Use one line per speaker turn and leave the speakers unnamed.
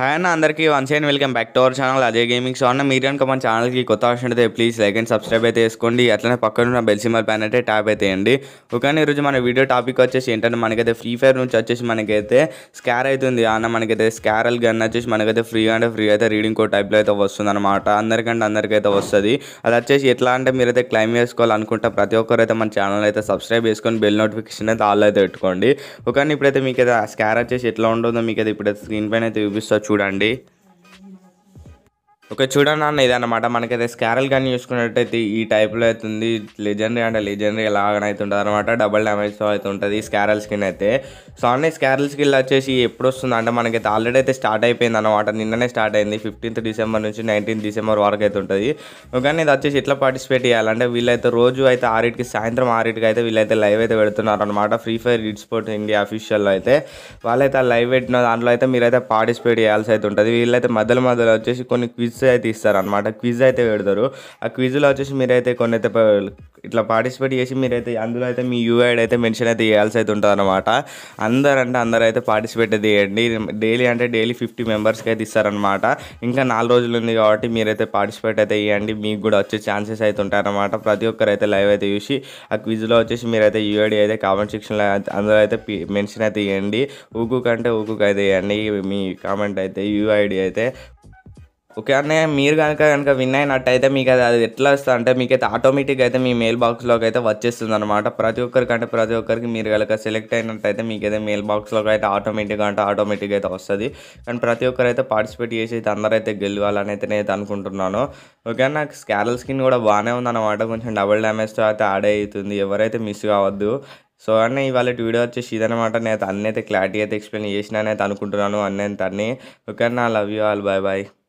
hi అన్న అందరికీ once and welcome back to our channel అదే గేమింగ్ సో అన్న మీరు కనుక మన ఛానల్కి కొత్త ఆప్షన్ అయితే ప్లీజ్ లైక్ అండ్ సబ్స్క్రైబ్ అయితే చేసుకోండి అట్లనే పక్కన బెల్ సింబల్ ప్యాన్ అయితే ట్యాప్ అయితే వేయండి ఒకనే ఈరోజు మన వీడియో టాపిక్ వచ్చేసి ఏంటంటే మనకైతే ఫ్రీ ఫైర్ నుంచి వచ్చేసి మనకైతే స్కార్ అవుతుంది అన్న మనకైతే స్కారల్ గన్ వచ్చేసి మనకైతే ఫ్రీగా అంటే ఫ్రీ అయితే రీడింగ్ కోడ్ టైప్లో అయితే వస్తుంది అనమాట అందరికంటే అందరికైతే వస్తుంది అది వచ్చేసి ఎట్లా అంటే మీరు అయితే క్లైమ్ చేసుకోవాలనుకుంటే ప్రతి ఒక్కరు అయితే మన ఛానల్ అయితే సబ్స్క్రైబ్ చేసుకొని బెల్ నోటిఫికేషన్ అయితే ఆల్ అయితే పెట్టుకోండి ఒకని ఇప్పుడైతే మీకు అయితే స్కార్ వచ్చేసి ఎట్లా ఉంటుందో మీకు అయితే ఇప్పుడైతే స్క్రీన్ పైన అయితే చూపిస్తా చూడండి ఓకే చూడండి అన్న ఇదన్నమాట మనకైతే స్కారల్ కానీ చూసుకున్నట్టయితే ఈ టైప్లో అవుతుంది లెజెండరీ అంటే లెజెండరీ అయితే ఉంటుంది అనమాట డబల్ డ్యామేజ్ అయితే ఉంటుంది స్కారల్ స్కిన్ అయితే సో అన్నీ స్కారల్ స్కిల్ వచ్చేసి ఎప్పుడు వస్తుంది అంటే మనకైతే ఆల్రెడీ అయితే స్టార్ట్ అయిపోయింది అనమాట నిన్ననే స్టార్ట్ అయింది ఫిఫ్టీన్త్ డిసెంబర్ నుంచి నైన్టీన్త్ డిసెంబర్ వరకు అయితే ఉంటుంది కానీ ఇది వచ్చేసి ఎట్లా పార్టిసిపేట్ చేయాలంటే వీళ్ళైతే రోజు అయితే ఆరింటికి సాయంత్రం ఆరింటికి అయితే వీళ్ళైతే లైవ్ అయితే పెడుతున్నారు అనమాట ఫ్రీ ఫైర్ రీడ్ స్పోర్ట్స్ ఇండియా అఫీషియల్లో అయితే వాళ్ళైతే లైవ్ పెట్టిన దాంట్లో అయితే మీరైతే పార్టిసిపేట్ చేయాల్సి అయితే ఉంటుంది వీళ్ళైతే మధ్యలో మధ్యలో వచ్చేసి కొన్ని క్విజ్ అయితే అయితే ఇస్తారనమాట క్విజ్ అయితే పెడతారు ఆ క్విజ్లో వచ్చేసి మీరైతే కొన్ని అయితే ఇట్లా పార్టిసిపేట్ చేసి మీరైతే అందులో అయితే మీ యూఐడి అయితే మెన్షన్ అయితే చేయాల్సి అయితే ఉంటుంది అనమాట అందరంటే అందరూ అయితే పార్టిసిపేట్ అయితే చేయండి డైలీ అంటే డైలీ ఫిఫ్టీ మెంబర్స్కి అయితే ఇస్తారనమాట ఇంకా నాలుగు రోజులు ఉంది కాబట్టి మీరైతే పార్టిసిపేట్ అయితే చేయండి మీకు కూడా వచ్చే ఛాన్సెస్ అయితే ఉంటాయన్నమాట ప్రతి ఒక్కరు అయితే లైవ్ అయితే చూసి ఆ క్విజ్లో వచ్చేసి మీరైతే యూఐడి అయితే కామెంట్ సెక్షన్లో అందులో అయితే మెన్షన్ అయితే ఇవ్వండి ఊకు కంటే ఊకుకు అయితే ఇవ్వండి మీ కామెంట్ అయితే యూఐడి అయితే ఓకే ఒకవేళ మీరు కనుక కనుక విన్ అయినట్టయితే మీకు అది అది ఎట్లా వస్తుంది అంటే మీకైతే ఆటోమేటిక్గా అయితే మీ మెయిల్ బాక్స్లోకి అయితే వచ్చేస్తుంది అనమాట ప్రతి ఒక్కరికి అంటే ప్రతి ఒక్కరికి మీరు కనుక సెలెక్ట్ అయినట్టయితే మీకైతే మెయిల్ బాక్స్లోకి అయితే ఆటోమేటిక్గా అంటే ఆటోమేటిక్గా అయితే వస్తుంది కానీ ప్రతి ఒక్కరైతే పార్టిసిపేట్ చేసి అయితే అందరైతే గెలవాలని అయితే నేను అనుకుంటున్నాను ఓకే నాకు స్కారల్ స్కిన్ కూడా బాగానే ఉందన్నమాట కొంచెం డబుల్ డ్యామేజ్తో అయితే యాడ్ అవుతుంది ఎవరైతే మిస్ కావద్దు సో అన్న ఇవాళ వీడియో వచ్చేసి ఇదనమాట నేను అన్నీ అయితే క్లారిటీ అయితే ఎక్స్ప్లెయిన్ చేసినా అయితే అనుకుంటున్నాను అన్నీ అన్నీ ఓకే అన్న love you all bye bye